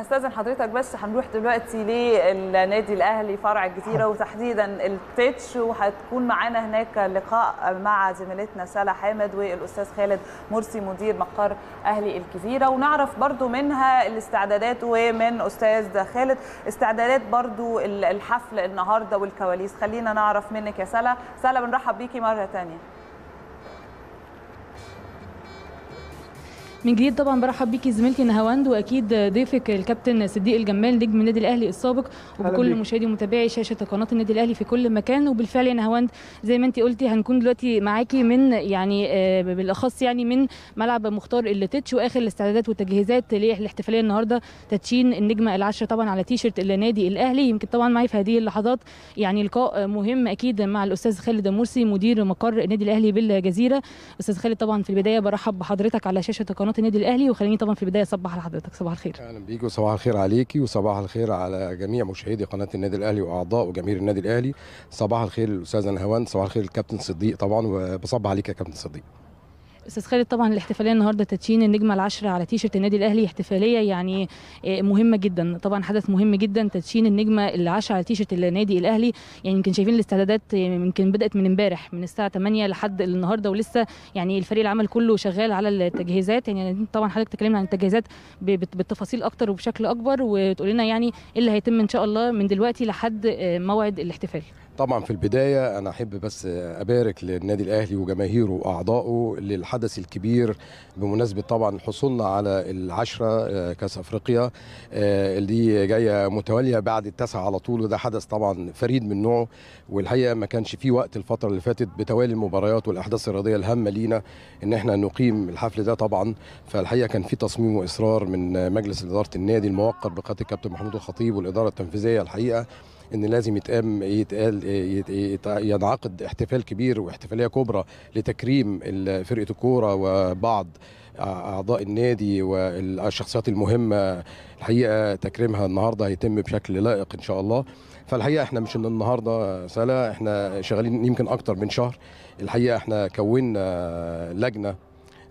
استاذن حضرتك بس هنروح دلوقتي للنادي الاهلي فرع الجزيره وتحديدا التتش وهتكون معانا هناك لقاء مع زميلتنا سلا حامد والاستاذ خالد مرسي مدير مقر اهلي الجزيره ونعرف برضو منها الاستعدادات ومن استاذ خالد استعدادات برضو الحفل النهارده والكواليس خلينا نعرف منك يا سلا سلا بنرحب بيكي مره ثانيه من جديد طبعا برحب بيكي زميلتي نهاوند واكيد ضيفك الكابتن صديق الجمال نجم النادي الاهلي السابق وبكل مشاهدي ومتابعي شاشه قناه النادي الاهلي في كل مكان وبالفعل يا نهاوند زي ما انت قلتي هنكون دلوقتي معاكي من يعني آه، بالاخص يعني من ملعب مختار التتش واخر الاستعدادات والتجهيزات للاحتفاليه النهارده تدشين النجمه العشره طبعا على تيشرت النادي الاهلي يمكن طبعا معي في هذه اللحظات يعني لقاء مهم اكيد مع الاستاذ خالد مرسي مدير مقر النادي الاهلي بالجزيره استاذ خالد طبعا في البدايه برحب بحضرتك على شاشه قناه قناه النادي الاهلي وخليني طبعا في البدايه اصبح على حضرتك صباح الخير اهلا بيك وصباح الخير عليكي وصباح الخير على جميع مشاهدي قناه النادي الاهلي واعضاء وجماهير النادي الاهلي صباح الخير الاستاذ نهوان صباح الخير الكابتن صديق طبعا وبصب عليك يا كابتن صديق استاذ خالد طبعا الاحتفاليه النهارده تدشين النجمه العشرة على تيشرت النادي الاهلي احتفاليه يعني آه، مهمه جدا طبعا حدث مهم جدا تدشين النجمه العشرة على تيشرت النادي الاهلي يعني يمكن شايفين الاستعدادات آه، يمكن بدات من امبارح من الساعه 8 لحد النهارده ولسه يعني الفريق العمل كله شغال على التجهيزات يعني طبعا حضرتك تكلمنا عن التجهيزات بالتفاصيل اكتر وبشكل اكبر وتقول لنا يعني ايه اللي هيتم ان شاء الله من دلوقتي لحد آه، موعد الاحتفال طبعا في البداية أنا أحب بس أبارك للنادي الأهلي وجماهيره وأعضائه للحدث الكبير بمناسبة طبعا حصولنا على العشرة آه، كأس أفريقيا آه، اللي جاية متوالية بعد التاسعة على طول وده حدث طبعا فريد من نوعه والحقيقة ما كانش في وقت الفترة اللي فاتت بتوالي المباريات والأحداث الرياضية الهامة لينا إن إحنا نقيم الحفل ده طبعا فالحقيقة كان في تصميم وإصرار من مجلس إدارة النادي الموقر بقيادة الكابتن محمود الخطيب والإدارة التنفيذية الحقيقة ان لازم يتقام يتقال ينعقد احتفال كبير واحتفاليه كبرى لتكريم فرقه الكوره وبعض اعضاء النادي والشخصيات المهمه الحقيقه تكريمها النهارده هيتم بشكل لائق ان شاء الله فالحقيقه احنا مش من النهارده سلا احنا شغالين يمكن اكتر من شهر الحقيقه احنا كونا لجنه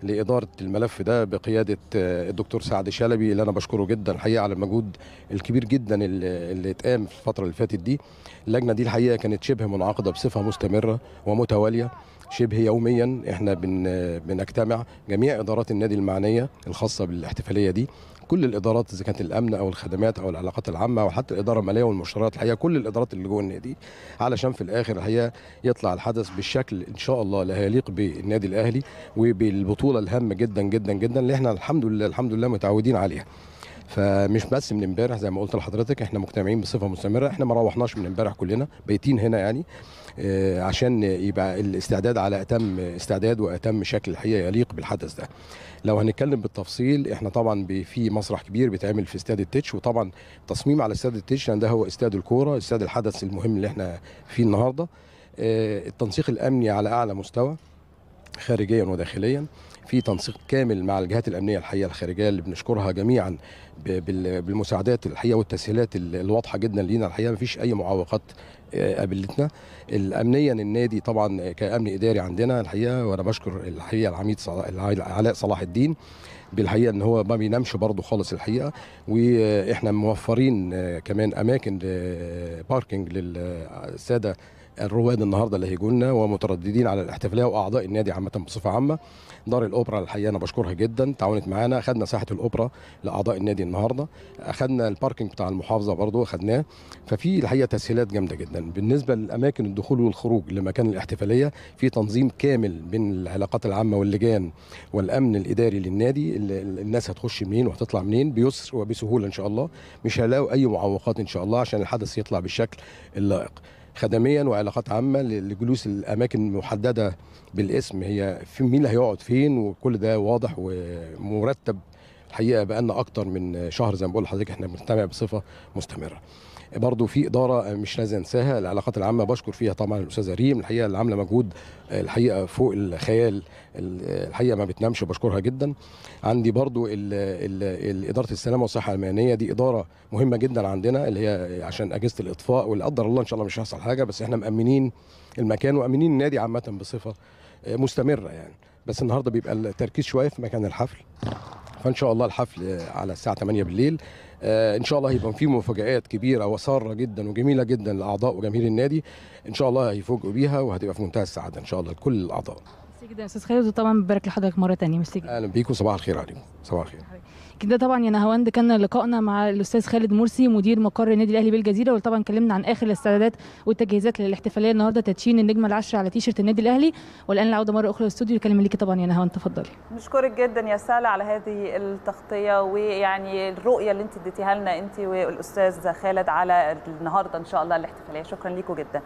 لإدارة الملف ده بقيادة آه، الدكتور سعد شلبي اللي أنا بشكره جدا الحقيقة على المجهود الكبير جدا اللي اتقام في الفترة اللي فاتت دي اللجنة دي الحقيقة كانت شبه منعقدة بصفة مستمرة ومتوالية شبه يوميا احنا آه، بنجتمع جميع ادارات النادي المعنيه الخاصه بالاحتفاليه دي كل الادارات اذا كانت الامن او الخدمات او العلاقات العامه وحتى الاداره الماليه والمشتريات الحقيقه كل الادارات اللي جوه النادي علشان في الاخر الحقيقه يطلع الحدث بالشكل ان شاء الله اللي هيليق بالنادي الاهلي وبالبطوله الهامه جدا جدا جدا اللي احنا الحمد لله الحمد لله متعودين عليها فمش بس من امبارح زي ما قلت لحضرتك احنا مجتمعين بصفه مستمره احنا ما روحناش من امبارح كلنا بايتين هنا يعني آه، عشان يبقى الاستعداد على اتم استعداد واتم شكل الحقيقه يليق بالحدث ده لو هنتكلم بالتفصيل احنا طبعا في مسرح كبير بيتعمل في استاد التتش وطبعا تصميم على استاد التتش لان يعني ده هو استاد الكوره استاد الحدث المهم اللي احنا فيه النهارده آه، التنسيق الامني على اعلى مستوى خارجيا وداخليا في تنسيق كامل مع الجهات الامنيه الحقيقه الخارجيه اللي بنشكرها جميعا بالمساعدات الحقيقه والتسهيلات الواضحه جدا لينا الحقيقه ما فيش اي معوقات آه، قابلتنا امنيا النادي طبعا كامن اداري عندنا الحقيقه وانا بشكر الحقيقه العميد علاء صلاح الدين بالحقيقه ان هو ما بينامش برضه خالص الحقيقه واحنا موفرين آه، كمان اماكن باركنج آه، للساده الرواد النهارده اللي هيجوا لنا ومترددين على الاحتفاليه واعضاء النادي عامه بصفه عامه دار الاوبرا الحقيقه انا بشكرها جدا تعاونت معانا اخذنا ساحه الاوبرا لاعضاء النادي النهارده اخذنا الباركنج بتاع المحافظه برضه اخذناه ففي الحقيقه تسهيلات جامده جدا بالنسبه لاماكن الدخول والخروج لمكان الاحتفاليه في تنظيم كامل بين العلاقات العامه واللجان والامن الاداري للنادي الناس هتخش منين وهتطلع منين بيسر وبسهوله ان شاء الله مش هلاقوا اي معوقات ان شاء الله عشان الحدث يطلع بالشكل اللائق خدميا وعلاقات عامه لجلوس الاماكن محدده بالاسم هي في مين اللي هيقعد فين وكل ده واضح ومرتب الحقيقه بقالنا اكتر من شهر زي ما بقول لحضرتك احنا بنتابع بصفه مستمره برضو في اداره مش لازم انساها العلاقات العامه بشكر فيها طبعا الاستاذه ريم الحقيقه اللي عامله مجهود الحقيقه فوق الخيال الحقيقه ما بتنامش بشكرها جدا عندي برضو الـ الـ اداره السلامه والصحه المهنيه دي اداره مهمه جدا عندنا اللي هي عشان اجهزه الاطفاء واللي قدر الله ان شاء الله مش هيحصل حاجه بس احنا مامنين المكان وامنين النادي عامه بصفه مستمره يعني بس النهارده بيبقى التركيز شويه في مكان الحفل فان شاء الله الحفل على الساعه 8 بالليل آه، ان شاء الله هيبقى في مفاجات كبيره وساره جدا وجميله جدا لاعضاء وجماهير النادي ان شاء الله هيفوجئوا بيها وهتبقى في منتهى السعاده ان شاء الله لكل الاعضاء جدا استاذ خالد وطبعا ببارك لحضرتك مره ثانيه ميرسي اهلا بيكم صباح الخير عليكم صباح الخير كده طبعا يا نهواند كان لقائنا مع الاستاذ خالد مرسي مدير مقر النادي الاهلي بالجزيره وطبعا اتكلمنا عن اخر الاستعدادات والتجهيزات للاحتفاليه النهارده تدشين النجمه العاشره على تيشرت النادي الاهلي والان العوده مره اخرى للاستوديو الكلام ليكي طبعا يا نهواند تفضلي بشكرك جدا يا سالا على هذه التغطيه ويعني الرؤيه اللي انت اديتيها لنا انت والاستاذ خالد على النهارده ان شاء الله الاحتفاليه شكرا ليكم جدا